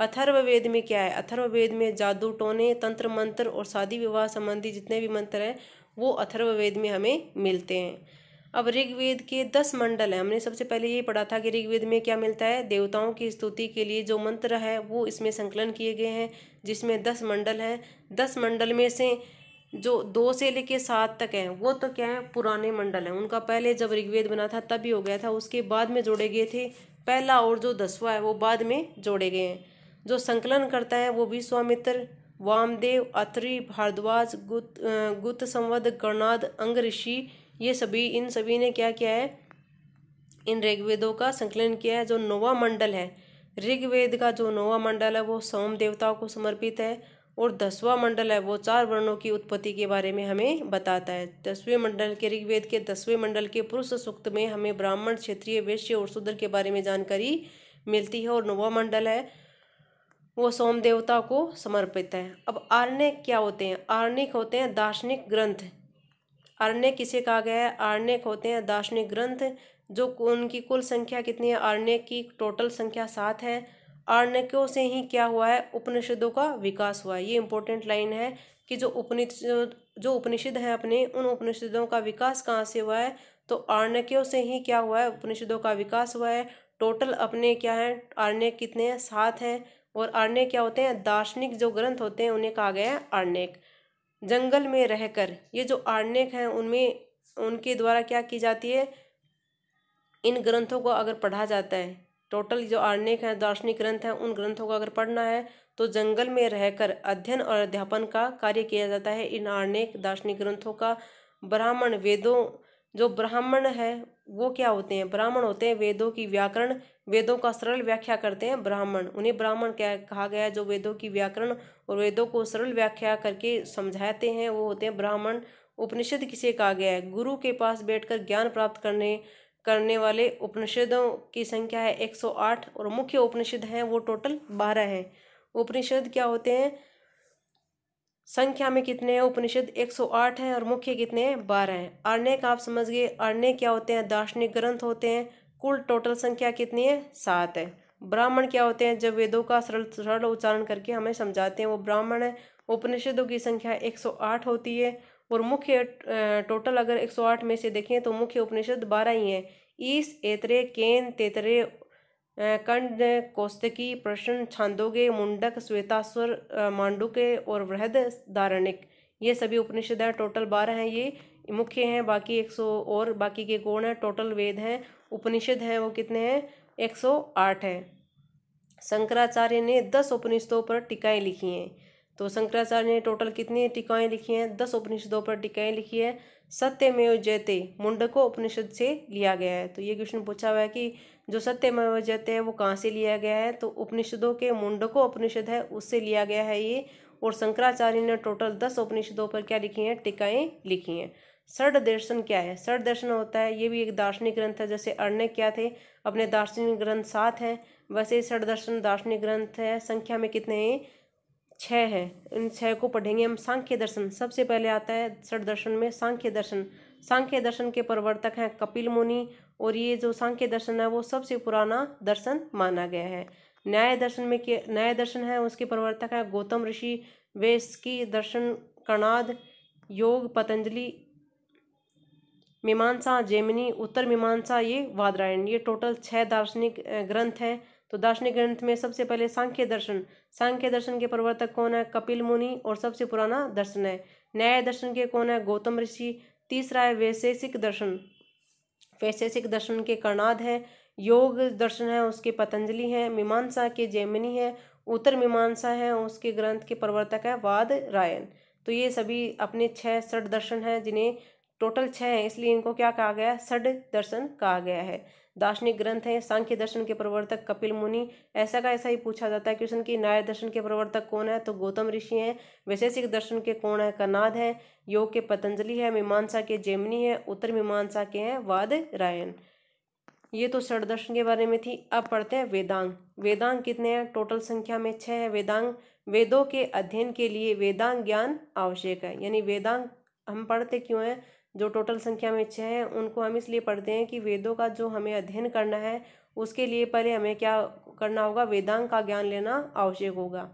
अथर्ववेद में क्या है अथर्ववेद में जादू टोने तंत्र मंत्र और शादी विवाह संबंधी जितने भी मंत्र हैं वो अथर्ववेद में हमें मिलते हैं अब ऋग्वेद के दस मंडल हैं हमने सबसे पहले ये पढ़ा था कि ऋग्वेद में क्या मिलता है देवताओं की स्तुति के लिए जो मंत्र है वो इसमें संकलन किए गए हैं जिसमें दस मंडल हैं दस मंडल में से जो दो से लेके सात तक हैं वो तो क्या है पुराने मंडल हैं उनका पहले जब ऋग्वेद बना था तभी हो गया था उसके बाद में जोड़े गए थे पहला और जो दसवा है वो बाद में जोड़े गए हैं जो संकलन करता है वो विश्वामित्र वामदेव अत्रि भारद्वाज गुत गुत संवद गणाद अंग ऋषि ये सभी इन सभी ने क्या किया है इन ऋग्वेदों का संकलन किया है जो नोवा मंडल है ऋग्वेद का जो नोवा मंडल है वो सोम देवताओं को समर्पित है और दसवां मंडल है वो चार वर्णों की उत्पत्ति के बारे में हमें बताता है दसवें मंडल के ऋग्वेद के दसवें मंडल के पुरुष सूक्त में हमें ब्राह्मण क्षेत्रीय वैश्य और शूद्र के बारे में जानकारी मिलती है और नोवा मंडल है वो सोम देवता को समर्पित है अब आर्णिक क्या होते हैं आर्णिक होते हैं दार्शनिक ग्रंथ अरण्य किसे कहा गया है आरण्यक होते हैं दार्शनिक ग्रंथ जो उनकी कुल संख्या कितनी है आरण्य की टोटल संख्या सात है आरण्यकों से ही क्या हुआ है उपनिषदों का विकास हुआ है ये इंपॉर्टेंट लाइन है कि जो उपनिषद जो उपनिषद हैं अपने उन उपनिषदों का विकास कहाँ से हुआ है तो आरण्यकों से ही क्या हुआ है उपनिषदों का विकास हुआ है टोटल अपने क्या है आरण्य कितने हैं सात हैं और आरण्य क्या होते हैं दार्शनिक जो ग्रंथ होते हैं उन्हें कहा गया है आरण्यक जंगल में रहकर ये जो आर्णिक हैं उनमें उनके द्वारा क्या की जाती है इन ग्रंथों को अगर पढ़ा जाता है टोटल जो आर्णिक हैं दार्शनिक ग्रंथ हैं उन ग्रंथों को अगर पढ़ना है तो जंगल में रहकर अध्ययन और अध्यापन का कार्य किया जाता है इन आर्णिक दार्शनिक ग्रंथों का ब्राह्मण वेदों जो ब्राह्मण है वो क्या होते हैं ब्राह्मण होते हैं वेदों की व्याकरण वेदों का सरल व्याख्या करते हैं ब्राह्मण उन्हें ब्राह्मण क्या कहा गया है जो वेदों की व्याकरण और वेदों को सरल व्याख्या करके समझाते हैं वो होते हैं ब्राह्मण उपनिषद किसे कहा गया है गुरु के पास बैठकर ज्ञान प्राप्त करने करने वाले उपनिषदों की संख्या है एक सौ आठ और मुख्य उपनिषद हैं वो टोटल बारह हैं उपनिषद क्या होते हैं संख्या में कितने हैं उपनिषद 108 हैं और मुख्य कितने हैं बारह हैं का आप समझ गए अर्णय क्या होते हैं दार्शनिक ग्रंथ होते हैं कुल टोटल संख्या कितनी है सात है ब्राह्मण क्या होते हैं जब वेदों का सरल सरल उच्चारण करके हमें समझाते हैं वो ब्राह्मण है उपनिषदों की संख्या एक सौ आठ होती है और मुख्य टोटल अगर एक सौ आठ में से देखें तो मुख्य उपनिषद बारह ही हैं ईस एतरे केन तेतरे कंड कौस्तकी प्रश्न छांदोगे मुंडक श्वेतास्वर मांडुके और वृहद दारणिक ये सभी उपनिषद हैं टोटल बारह हैं ये मुख्य हैं बाकी एक सौ और बाकी के गुण हैं टोटल वेद हैं उपनिषद हैं वो कितने हैं एक सौ आठ हैं शंकराचार्य ने दस उपनिषदों पर टिकाएँ लिखी हैं तो शंकराचार्य ने टोटल कितनी टिकाएँ लिखी हैं दस उपनिषदों पर टिकाएँ लिखी है सत्यमेव जयते मुंडको उपनिषद से लिया गया है तो ये क्वेश्चन पूछा हुआ है कि जो सत्य जयते है वो कहाँ से लिया गया है तो उपनिषदों के मुंडको उपनिषद है उससे लिया गया है ये और शंकराचार्य ने टोटल दस उपनिषदों पर क्या लिखी हैं टिकाएँ लिखी हैं षड दर्शन क्या है षड दर्शन होता है ये भी एक दार्शनिक ग्रंथ है जैसे अर्ण्य क्या थे अपने दार्शनिक ग्रंथ सात हैं वैसे षड दर्शन दार्शनिक ग्रंथ है संख्या में कितने हैं छः हैं इन छः को पढ़ेंगे हम सांख्य दर्शन सबसे पहले आता है षड दर्शन में सांख्य दर्शन सांख्य दर्शन के प्रवर्तक हैं कपिल मुनि और ये जो सांख्य दर्शन है वो सबसे पुराना दर्शन माना गया है न्याय दर्शन में न्याय दर्शन है उसके प्रवर्तक है गौतम ऋषि वेश की दर्शन कणाद योग पतंजलि मीमांसा जेमिनी उत्तर मीमांसा ये वादरायण ये टोटल छः दार्शनिक ग्रंथ हैं तो दार्शनिक ग्रंथ में सबसे पहले सांख्य दर्शन सांख्य दर्शन के प्रवर्तक कौन है कपिल मुनि और सबसे पुराना दर्शन है न्याय दर्शन के कौन है गौतम ऋषि तीसरा है वैशेषिक दर्शन वैशेषिक दर्शन के कर्णाद हैं योग दर्शन है उसके पतंजलि हैं मीमांसा के जैमिनी है उत्तर मीमांसा हैं उसके ग्रंथ के प्रवर्तक है वाद रायन तो ये सभी अपने छः षड दर्शन हैं जिन्हें टोटल छः हैं इसलिए इनको क्या कहा गया षड दर्शन कहा गया है दार्शनिक ग्रंथ हैं सांख्य दर्शन के प्रवर्तक कपिल मुनि ऐसा का ऐसा ही पूछा जाता है क्वेश्चन की न्याय दर्शन के प्रवर्तक कौन है तो गौतम ऋषि हैं वैशेषिक दर्शन के कौन है कनाद है योग के पतंजलि है मीमांसा के जेमनी है उत्तर मीमांसा के हैं वाद रायन ये तो दर्शन के बारे में थी अब पढ़ते हैं वेदांग वेदांग कितने हैं टोटल संख्या में छः है वेदांग वेदों के अध्ययन के लिए वेदांग ज्ञान आवश्यक है यानी वेदांग हम पढ़ते क्यों हैं जो टोटल संख्या में छः हैं उनको हम इसलिए पढ़ते हैं कि वेदों का जो हमें अध्ययन करना है उसके लिए पहले हमें क्या करना होगा वेदांग का ज्ञान लेना आवश्यक होगा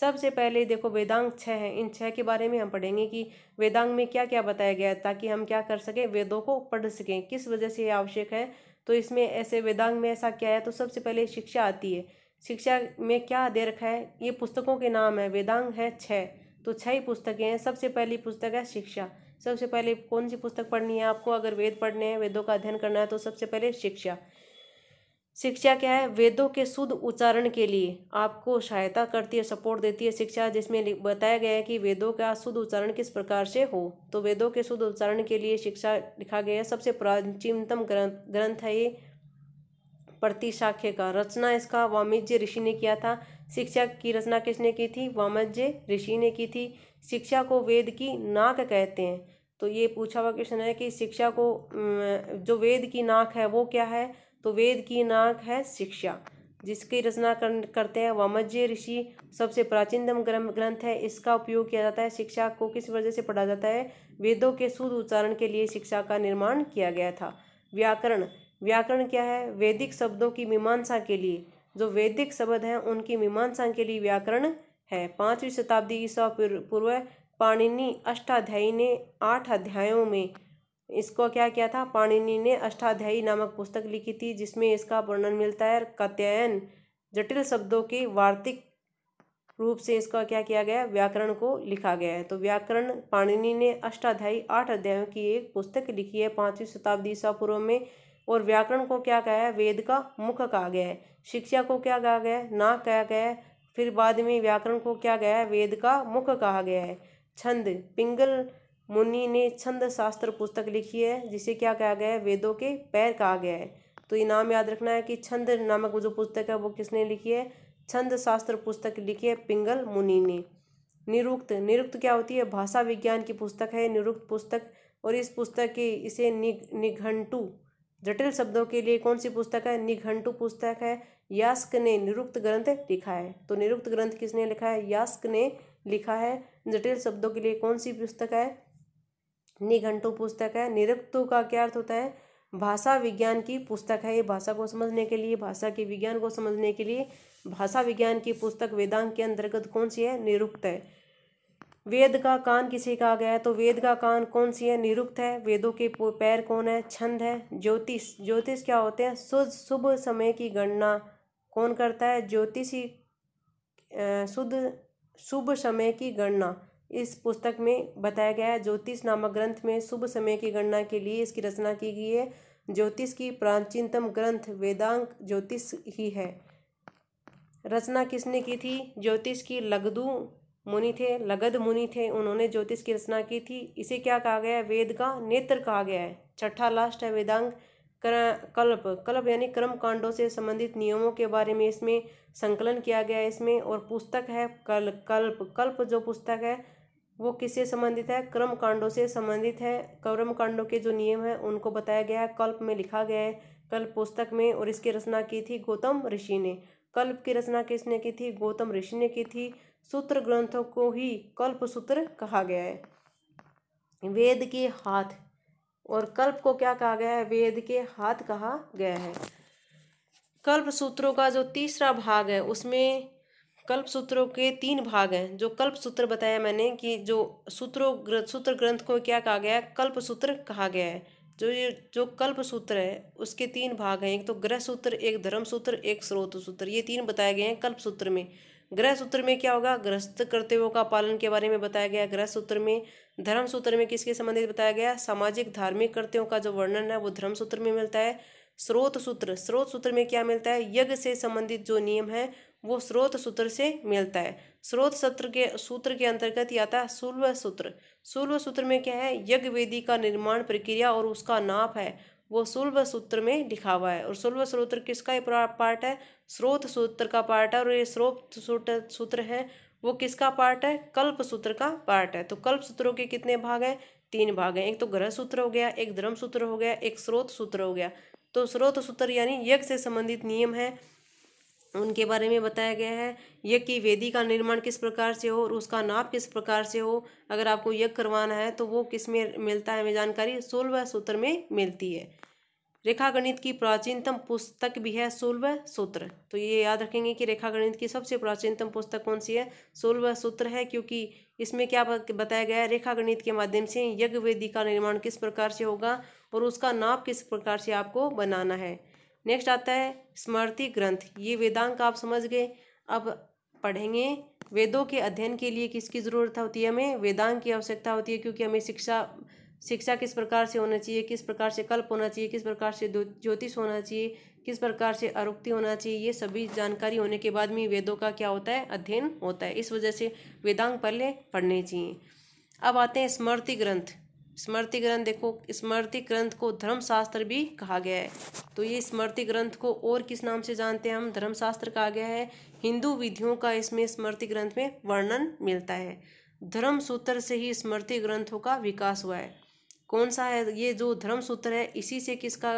सबसे पहले देखो वेदांग छः हैं इन छः के बारे में हम पढ़ेंगे कि वेदांग में क्या क्या बताया गया है ताकि हम क्या कर सकें वेदों को पढ़ सकें किस वजह से ये आवश्यक है तो इसमें ऐसे वेदांग में ऐसा क्या है तो सबसे पहले शिक्षा आती है शिक्षा में क्या दे रखा है ये पुस्तकों के नाम है वेदांग है छः तो छः ही पुस्तकें हैं सबसे पहली पुस्तक है शिक्षा सबसे पहले कौन सी पुस्तक पढ़नी है आपको अगर वेद पढ़ने हैं वेदों का अध्ययन करना है तो सबसे पहले शिक्षा शिक्षा क्या है वेदों के शुद्ध उच्चारण के लिए आपको सहायता करती है सपोर्ट देती है शिक्षा जिसमें बताया गया है कि वेदों का शुद्ध उच्चारण किस प्रकार से हो तो वेदों के शुद्ध उच्चारण के लिए शिक्षा लिखा गया है सबसे प्राचीनतम ग्रंथ ग्रंथ है ये प्रतिशाख्य का रचना इसका वामिज्य ऋषि ने किया था शिक्षा की रचना किसने की थी वामज्य ऋषि ने की थी शिक्षा को वेद की नाक कहते हैं तो ये पूछा हुआ क्वेश्चन है कि शिक्षा को जो वेद की नाक है वो क्या है तो वेद की नाक है शिक्षा जिसकी रचना कर, करते हैं वामज्य ऋषि सबसे प्राचीनतम ग्रंथ है इसका उपयोग किया जाता है शिक्षा को किस वजह से पढ़ा जाता है वेदों के शुद्ध उच्चारण के लिए शिक्षा का निर्माण किया गया था व्याकरण व्याकरण क्या है वैदिक शब्दों की मीमांसा के लिए जो वैदिक शब्द हैं उनकी मीमांसा के लिए व्याकरण है पाँचवीं शताब्दी ईसा पूर्व पाणिनि अष्टाध्यायी ने आठ अध्यायों में इसको क्या किया था पाणिनि ने अष्टाध्यायी नामक पुस्तक लिखी थी जिसमें इसका वर्णन मिलता है कत्यायन जटिल शब्दों के वार्तिक रूप से इसका क्या किया गया व्याकरण को लिखा गया है तो व्याकरण पाणिनि ने अष्टाध्यायी आठ अध्यायों की एक पुस्तक लिखी है पाँचवीं शताब्दी ईसा पूर्व में और व्याकरण को क्या कहा है वेद का मुख कहा गया है शिक्षा को क्या कहा गया है ना कहा गया है फिर बाद में व्याकरण को क्या गया है वेद का मुख कहा गया है छंद पिंगल मुनि ने छंद शास्त्र पुस्तक लिखी है जिसे क्या कहा गया है वेदों के पैर कहा गया है तो ये नाम याद रखना है कि छंद नामक जो पुस्तक है वो किसने लिखी है छंद शास्त्र पुस्तक लिखी है पिंगल मुनि ने निरुक्त निरुक्त क्या होती है भाषा विज्ञान की पुस्तक है निरुक्त पुस्तक और इस पुस्तक की इसे नि निघंटू जटिल शब्दों के लिए कौन सी पुस्तक है निघंटू पुस्तक है यास्क ने निरुक्त ग्रंथ लिखा है तो निरुक्त ग्रंथ किसने लिखा है यास्क ने लिखा है जटिल शब्दों के लिए कौन सी पुस्तक है निघंटू पुस्तक है निरुक्तों का क्या अर्थ होता है भाषा विज्ञान की पुस्तक है ये भाषा को समझने के लिए भाषा के विज्ञान को समझने के लिए भाषा विज्ञान की पुस्तक वेदांग के अंतर्गत कौन सी है निरुक्त है वेद का कान किसे कहा गया है तो वेद का कान कौन सी है निरुक्त है वेदों के पैर कौन है छंद है ज्योतिष ज्योतिष क्या होते हैं शुभ शुभ समय की गणना कौन करता है ज्योतिषी शुद्ध शुभ समय की गणना इस पुस्तक में बताया गया है ज्योतिष नामक ग्रंथ में शुभ समय की गणना के लिए इसकी रचना की गई है ज्योतिष की प्राचीनतम ग्रंथ वेदांक ज्योतिष ही है रचना किसने की थी ज्योतिष की लगदु मुनि थे लगद मुनि थे उन्होंने ज्योतिष की रचना की थी इसे क्या कहा गया है वेद का नेत्र कहा गया है छठा लास्ट है वेदांग क्र कल्प कल्प यानी कर्म कांडों से संबंधित नियमों के बारे में इसमें संकलन किया गया है इसमें और पुस्तक है कल कल्प कल्प जो पुस्तक है वो किससे संबंधित है कर्म कांडों से संबंधित है कर्म कांडों के जो नियम हैं उनको बताया गया है कल्प में लिखा गया है कल्प पुस्तक में और इसकी रचना की थी गौतम ऋषि ने कल्प की रचना किसने की थी गौतम ऋषि ने की थी सूत्र ग्रंथों को ही कल्प सूत्र कहा गया है वेद के हाथ और कल्प को क्या कहा गया है वेद के हाथ कहा गया है कल्प सूत्रों का जो तीसरा भाग है उसमें कल्प सूत्रों के तीन भाग हैं जो कल्प सूत्र बताया मैंने कि जो सूत्रों ग्रंथ सूत्र ग्रंथ को क्या कहा गया है कल्प सूत्र कहा गया है जो ये जो कल्प सूत्र है उसके तीन भाग हैं एक तो ग्रह सूत्र एक धर्म सूत्र एक स्रोत सूत्र ये तीन बताए गए हैं कल्प सूत्र में ग्रह सूत्र में क्या होगा ग्रस्त कर्तव्यों का पालन के बारे में बताया गया ग्रह सूत्र में धर्म सूत्र में किसके संबंधित बताया गया सामाजिक धार्मिक कर्तव्यों का जो वर्णन है वो धर्म सूत्र में मिलता है स्रोत सूत्र स्रोत सूत्र में क्या मिलता है यज्ञ से संबंधित जो नियम है वो स्रोत सूत्र से मिलता है स्रोत सत्र के सूत्र के अंतर्गत या आता है सूर्व सूत्र सूर्व सूत्र में क्या है यज्ञ वेदी का निर्माण प्रक्रिया और उसका नाप है वो सुल्भ सूत्र में लिखा हुआ है और सुल्भ सूत्र किसका पार्ट है स्रोत सूत्र का पार्ट है और ये स्रोत सूत्र सूत्र है वो किसका पार्ट है कल्प सूत्र का पार्ट है तो कल्प सूत्रों के कितने भाग हैं तीन भाग हैं एक तो ग्रह सूत्र हो गया एक धर्म सूत्र हो गया एक स्रोत सूत्र हो गया तो स्रोत सूत्र यानी यज्ञ से संबंधित नियम है उनके बारे में बताया गया है यज्ञ की वेदी का निर्माण किस प्रकार से हो और उसका नाप किस प्रकार से हो अगर आपको यज्ञ करवाना है तो वो किस में मिलता है हमें जानकारी सोलह सूत्र में मिलती है रेखा गणित की प्राचीनतम पुस्तक भी है सोलव सूत्र तो ये याद रखेंगे कि रेखा गणित की सबसे प्राचीनतम पुस्तक कौन सी है सोलव सूत्र है क्योंकि इसमें क्या बताया गया है रेखा गणित के माध्यम से यज्ञ वेदी का निर्माण किस प्रकार से होगा और उसका नाप किस प्रकार से आपको बनाना है नेक्स्ट आता है स्मृति ग्रंथ ये वेदांक आप समझ गए अब पढ़ेंगे वेदों के अध्ययन के लिए किसकी ज़रूरत होती है हमें वेदांक की आवश्यकता होती है क्योंकि हमें शिक्षा शिक्षा किस प्रकार से होना चाहिए किस प्रकार से कल्प होना चाहिए किस प्रकार से ज्योतिष होना चाहिए किस प्रकार से अरुक्ति होना चाहिए ये सभी जानकारी होने के बाद में वेदों का क्या होता है अध्ययन होता है इस वजह से वेदांग पहले पढ़ने चाहिए अब आते हैं स्मृति ग्रंथ स्मृति ग्रंथ देखो स्मृति ग्रंथ को धर्मशास्त्र भी कहा गया है तो ये स्मृति ग्रंथ को और किस नाम से जानते हैं हम धर्मशास्त्र कहा गया है हिंदू विधियों का इसमें स्मृति ग्रंथ में वर्णन मिलता है धर्म सूत्र से ही स्मृति ग्रंथों का विकास हुआ है कौन सा है ये जो धर्म सूत्र है इसी से किसका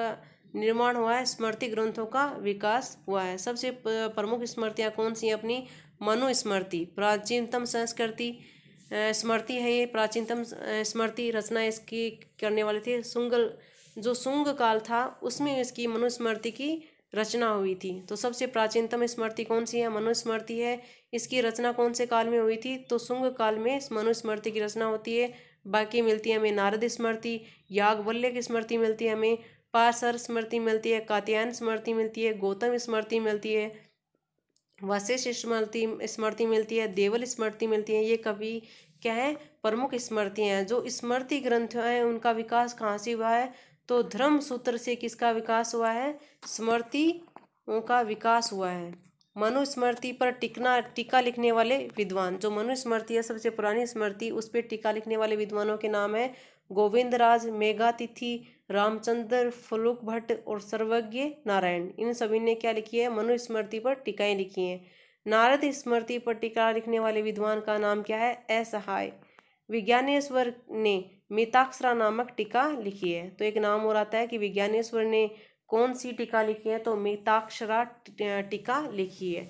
निर्माण हुआ है स्मृति ग्रंथों का विकास हुआ है सबसे प्रमुख स्मृतियाँ कौन सी हैं अपनी मनुस्मृति प्राचीनतम संस्कृति स्मृति है ये प्राचीनतम स्मृति रचना इसकी करने वाले थे सुंगल जो सुंग काल था उसमें इसकी मनुस्मृति की रचना हुई थी तो सबसे प्राचीनतम स्मृति कौन सी है मनुस्मृति है इसकी रचना कौन से काल में हुई थी तो सुंग काल में मनुस्मृति की रचना होती है बाकी मिलती है हमें नारद स्मृति यागवल्य की स्मृति मिलती है हमें पासर स्मृति मिलती है कात्यायन स्मृति मिलती है गौतम स्मृति मिलती है वशिष्ठ स्मृति स्मृति मिलती है देवल स्मृति मिलती है ये कवि क्या है प्रमुख स्मृतियाँ हैं जो स्मृति ग्रंथ हैं उनका विकास कहाँ से हुआ है तो धर्म सूत्र से किसका विकास हुआ है स्मृति का विकास हुआ है मनुस्मृति पर टिकना टीका लिखने वाले विद्वान जो मनुस्मृति है सबसे पुरानी स्मृति उस पर टीका लिखने वाले विद्वानों के नाम है गोविंद राज मेघातिथि रामचंद्र फलूक भट्ट और सर्वज्ञ नारायण इन सभी ने क्या लिखी है मनुस्मृति पर टीकाएँ लिखी हैं नारद स्मृति पर टीका लिखने वाले विद्वान का नाम क्या है असहाय विज्ञानेश्वर ने मिताक्षरा नामक टीका लिखी है तो एक नाम और आता है कि विज्ञानेश्वर ने कौन सी टीका लिखी है तो मिताक्षरा टीका लिखी है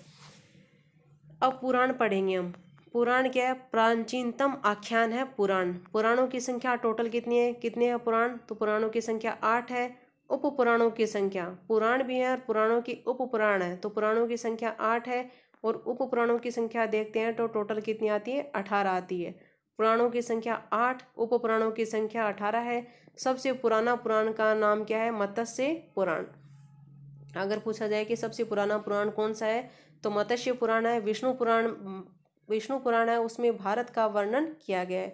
अब पुराण पढ़ेंगे हम पुराण क्या है प्राचीनतम आख्यान है पुराण पुराणों की संख्या टोटल कितनी है कितने हैं पुराण तो पुराणों की संख्या आठ है उप पुराणों की संख्या पुराण भी है और पुराणों की उप पुराण है तो पुराणों की संख्या आठ है और उप पुराणों की संख्या देखते हैं तो टोटल कितनी आती है अठारह आती है पुराणों की संख्या आठ उप पुराणों की संख्या अठारह है सबसे पुराना पुराण का नाम क्या है मत्स्य पुराण अगर पूछा जाए कि सबसे पुराना पुराण कौन सा है तो मत्स्य पुराण है विष्णु पुराण विष्णु पुराण है उसमें भारत का वर्णन किया गया है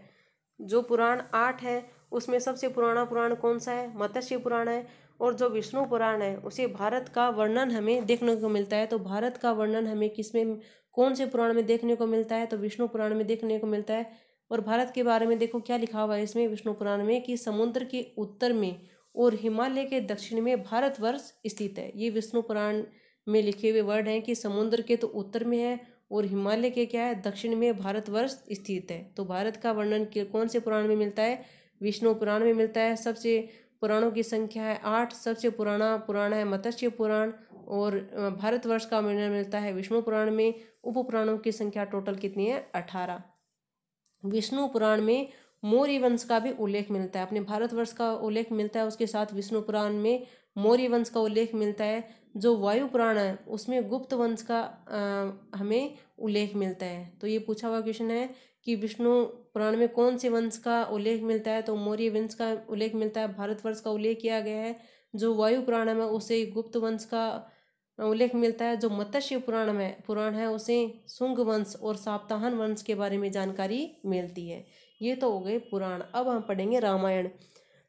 जो पुराण आठ है उसमें सबसे पुराना पुराण कौन सा है मत्स्य पुराण है और जो विष्णु पुराण है उसे भारत का वर्णन हमें देखने को मिलता है तो भारत का वर्णन हमें किस में कौन से पुराण में देखने को मिलता है तो विष्णु पुराण में देखने को मिलता है और भारत के बारे में देखो क्या लिखा हुआ है इसमें विष्णु पुराण में कि समुद्र के उत्तर में और हिमालय के दक्षिण में भारतवर्ष स्थित है ये विष्णु पुराण में लिखे हुए वर्ड हैं कि समुद्र के तो उत्तर में है और हिमालय के क्या है दक्षिण में भारतवर्ष स्थित है तो भारत का वर्णन कौन से पुराण में मिलता है विष्णु पुराण में मिलता है सबसे पुराणों की संख्या है आठ सबसे पुराना पुराण है मत्स्य पुराण और भारतवर्ष का वर्णन मिलता है विष्णु पुराण में उप पुराणों की संख्या टोटल कितनी है अठारह विष्णु पुराण में मौर्य वंश का भी उल्लेख मिलता है अपने भारतवर्ष का उल्लेख मिलता है उसके साथ विष्णु पुराण में मौर्य वंश का उल्लेख मिलता है जो वायु पुराण है उसमें गुप्त वंश का आ, हमें उल्लेख मिलता है तो ये पूछा हुआ क्वेश्चन है कि विष्णु पुराण में कौन से वंश का उल्लेख मिलता है तो मौर्य वंश का उल्लेख मिलता है भारतवर्ष का उल्लेख किया गया है जो वायु पुराण है उसे गुप्त वंश का में उल्लेख मिलता है जो मत्स्य पुराण में पुराण है उसे सुंग वंश और साप्ताहन वंश के बारे में जानकारी मिलती है ये तो हो गए पुराण अब हम पढ़ेंगे रामायण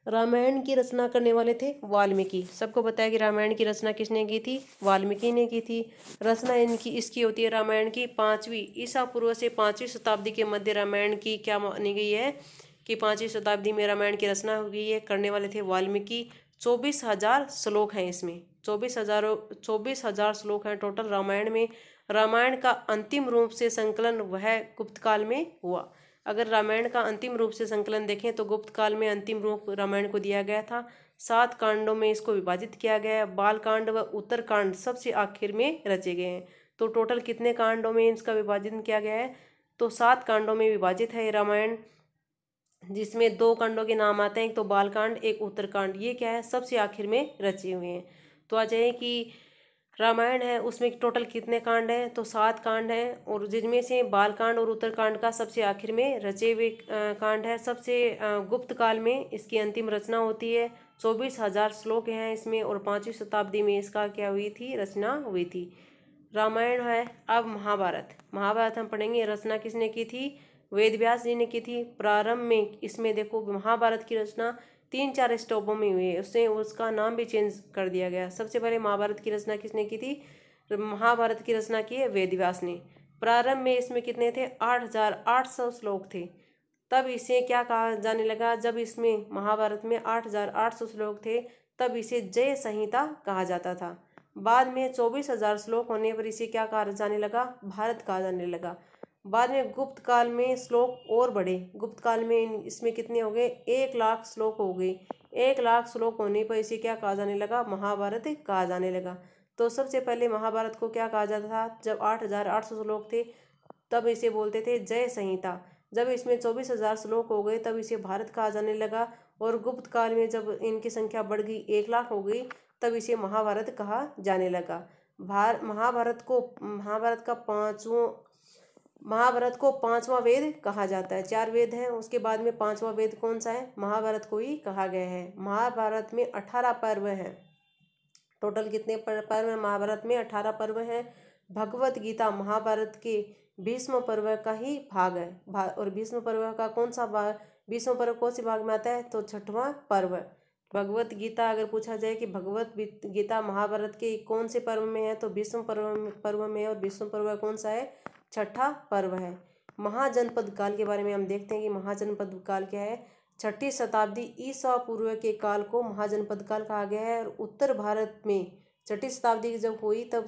रामायण की रचना करने वाले थे वाल्मीकि सबको बताया कि रामायण की रचना किसने की थी वाल्मीकि ने की थी रचना इनकी इसकी होती है रामायण की पाँचवीं ईसा पूर्व से पाँचवीं शताब्दी के मध्य रामायण की क्या मानी गई है कि पाँचवीं शताब्दी में रामायण की रचना हुई है करने वाले थे वाल्मीकि चौबीस हजार श्लोक हैं इसमें चौबीस हजारों चौबीस हजार श्लोक हैं टोटल रामायण में रामायण का अंतिम रूप से संकलन वह गुप्त काल में हुआ अगर रामायण का अंतिम रूप से संकलन देखें तो गुप्त काल में अंतिम रूप रामायण को दिया गया था सात कांडों में इसको विभाजित किया गया है बाल कांड व उत्तर कांड सबसे आखिर में रचे गए हैं तो टोटल कितने कांडों में इसका विभाजन किया गया है तो सात कांडों में विभाजित है रामायण जिसमें दो कांडों के नाम आते हैं एक तो बालकांड एक उत्तरकांड ये क्या है सबसे आखिर में रचे हुए हैं तो आ जाए कि रामायण है उसमें टोटल कितने कांड हैं तो सात कांड हैं और जिनमें से बालकांड और उत्तरकांड का सबसे आखिर में रचे हुए कांड है सबसे गुप्त काल में इसकी अंतिम रचना होती है चौबीस हजार श्लोक हैं इसमें और पाँचवीं शताब्दी में इसका क्या हुई थी रचना हुई थी रामायण है अब महाभारत महाभारत हम पढ़ेंगे रचना किसने की थी वेद व्यास जी ने की थी प्रारंभ में इसमें देखो महाभारत की रचना तीन चार स्टॉपों में हुई है उससे उसका नाम भी चेंज कर दिया गया सबसे पहले महाभारत की रचना किसने की थी महाभारत की रचना की है वेद व्यास ने प्रारंभ में इसमें कितने थे आठ हजार आठ सौ श्लोक थे तब इसे क्या कहा जाने लगा जब इसमें महाभारत में आठ हजार आठ सौ श्लोक थे तब इसे जय संहिता कहा जाता था बाद में चौबीस हजार श्लोक होने पर इसे क्या कहा जाने लगा भारत कहा जाने लगा बाद में गुप्त काल में श्लोक और बढ़े गुप्त काल में इन इसमें कितने हो गए एक लाख श्लोक हो गए एक लाख श्लोक होने पर इसे क्या कहा जाने लगा महाभारत कहा जाने लगा तो सबसे पहले महाभारत को क्या कहा जाता था जब आठ हजार आठ सौ श्लोक थे तब इसे बोलते थे जय संहिता जब इसमें चौबीस हजार श्लोक हो गए तब इसे भारत कहा जाने लगा और गुप्त काल में जब इनकी संख्या बढ़ गई एक लाख हो गई तब इसे महाभारत कहा जाने लगा भार महाभारत को महाभारत का पाँचों महाभारत को पांचवा वेद कहा जाता है चार वेद हैं उसके बाद में पांचवा वेद कौन सा है महाभारत को ही कहा गया है महाभारत में अठारह पर्व हैं टोटल कितने पर्व हैं महाभारत में अठारह पर्व हैं भगवत गीता महाभारत के भीष्म पर्व का ही भाग है और भीष्म पर्व का कौन सा भाग भीष्म पर्व कौन से भाग में आता है तो छठवां पर्व भगवत गीता अगर पूछा जाए कि भगवत गीता महाभारत के कौन से पर्व में है तो भीष्म पर्व पर्व में और भीष्म पर्व कौन सा है छठा पर्व है महाजनपद काल के बारे में हम देखते हैं कि महाजनपद काल क्या है छठी शताब्दी ईसा पूर्व के काल को महाजनपद काल कहा गया है और उत्तर भारत में छठी शताब्दी जब हुई तब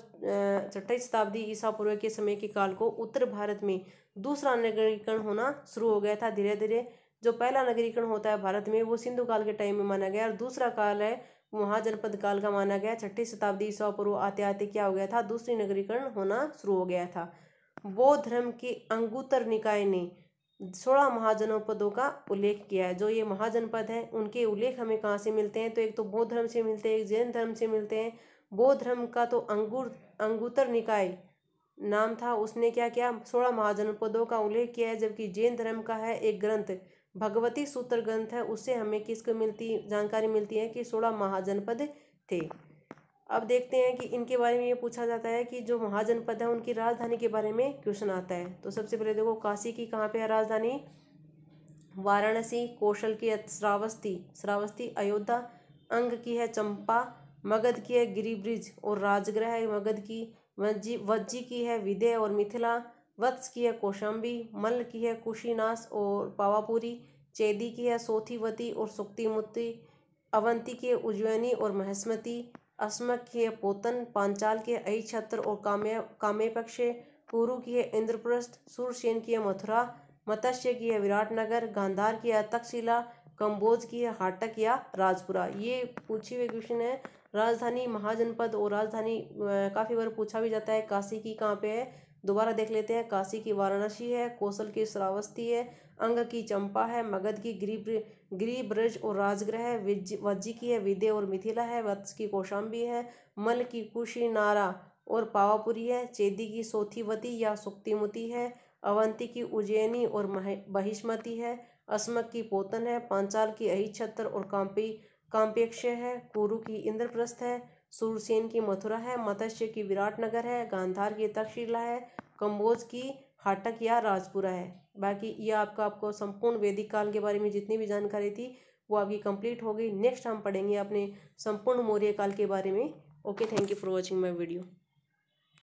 छठी शताब्दी ईसा पूर्व के समय के काल को उत्तर भारत में दूसरा नगरीकरण होना शुरू हो गया था धीरे धीरे जो पहला नगरीकरण होता है भारत में वो सिंधु काल के टाइम में माना गया और दूसरा काल है महाजनपद काल का माना गया छठी शताब्दी ईसा पूर्व आते आते क्या हो गया था दूसरी नगरीकरण होना शुरू हो गया था बौद्ध धर्म के अंगूतर निकाय ने सोलह महाजनपदों का उल्लेख किया है जो ये महाजनपद हैं उनके उल्लेख हमें कहाँ से मिलते हैं तो एक तो बौद्ध धर्म से मिलते हैं एक जैन धर्म से मिलते हैं बौद्ध धर्म का तो अंगूर अंगूतर निकाय नाम था उसने क्या किया सोलह महाजनपदों का उल्लेख किया है जबकि जैन धर्म का है एक ग्रंथ भगवती सूत्र ग्रंथ है उससे हमें किसको मिलती जानकारी मिलती है कि सोलह महाजनपद थे अब देखते हैं कि इनके बारे में ये पूछा जाता है कि जो महाजनपद है उनकी राजधानी के बारे में क्वेश्चन आता है तो सबसे पहले देखो काशी की कहाँ पे है राजधानी वाराणसी कौशल की है श्रावस्ती श्रावस्ती अयोध्या अंग की है चंपा मगध की है गिरिब्रिज और राजगृह है मगध की वज्जी वज्जी की है विदय और मिथिला वत्स की है कौशाम्बी मल्ल की है कुशीनाश और पावापुरी चेदी की है सोथीवती और सुक्तिमुती अवंती की है उज्जैनी और महस्मती अस्मक किए पोतन पांचाल के अई छत्र और काम्य काम्यपक्ष कुरु किए इंद्रप्रस्थ सूरसेन किए मथुरा मत्स्य किए विराटनगर गांधार किए तक्षशिला कम्बोज किए हाटक या राजपुरा ये पूछी हुए क्वेश्चन है राजधानी महाजनपद और राजधानी काफ़ी बार पूछा भी जाता है काशी की कहाँ पे है दोबारा देख लेते हैं काशी की वाराणसी है कौशल की श्रावस्ती है अंग की चंपा है मगध की गिरि ब्रज और राजग्रह है वज्जी की है विदे और मिथिला है वत्स की कौशाम्बी है मल की कुशी नारा और पावापुरी है चेदी की सोथीवती या सुक्तिमुती है अवंती की उज्जैनी और बहिष्मती है अस्मक की पोतन है पांचाल की अहिछत्र और कांपी कांपेक्ष है कुरु की इंद्रप्रस्थ है सूरसेन की मथुरा है मत्स्य की विराटनगर है गांधार की तक्षशिला है कंबोज की हाटक या राजपुरा है बाकी ये आपका आपको संपूर्ण वैदिक काल के बारे में जितनी भी जानकारी थी वो आपकी कंप्लीट हो गई नेक्स्ट हम पढ़ेंगे अपने संपूर्ण मौर्य काल के बारे में okay thank you for watching my video